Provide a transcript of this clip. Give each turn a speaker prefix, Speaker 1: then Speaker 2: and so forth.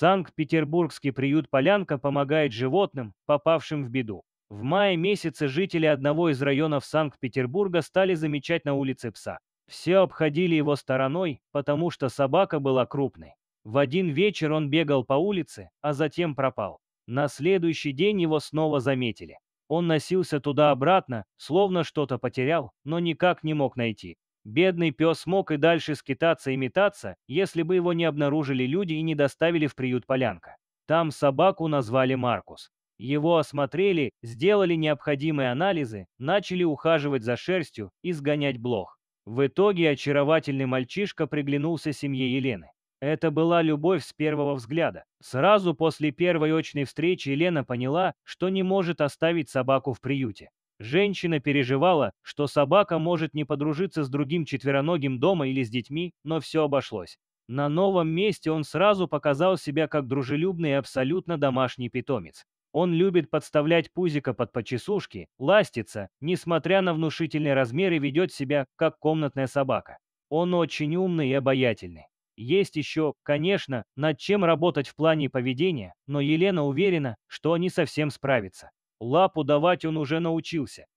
Speaker 1: Санкт-Петербургский приют «Полянка» помогает животным, попавшим в беду. В мае месяце жители одного из районов Санкт-Петербурга стали замечать на улице пса. Все обходили его стороной, потому что собака была крупной. В один вечер он бегал по улице, а затем пропал. На следующий день его снова заметили. Он носился туда-обратно, словно что-то потерял, но никак не мог найти. Бедный пес мог и дальше скитаться и метаться, если бы его не обнаружили люди и не доставили в приют Полянка. Там собаку назвали Маркус. Его осмотрели, сделали необходимые анализы, начали ухаживать за шерстью и сгонять блох. В итоге очаровательный мальчишка приглянулся семье Елены. Это была любовь с первого взгляда. Сразу после первой очной встречи Елена поняла, что не может оставить собаку в приюте. Женщина переживала, что собака может не подружиться с другим четвероногим дома или с детьми, но все обошлось. На новом месте он сразу показал себя как дружелюбный и абсолютно домашний питомец. Он любит подставлять пузика под почесушки, ластится, несмотря на внушительные размеры, ведет себя, как комнатная собака. Он очень умный и обаятельный. Есть еще, конечно, над чем работать в плане поведения, но Елена уверена, что они совсем справятся. Лапу давать он уже научился.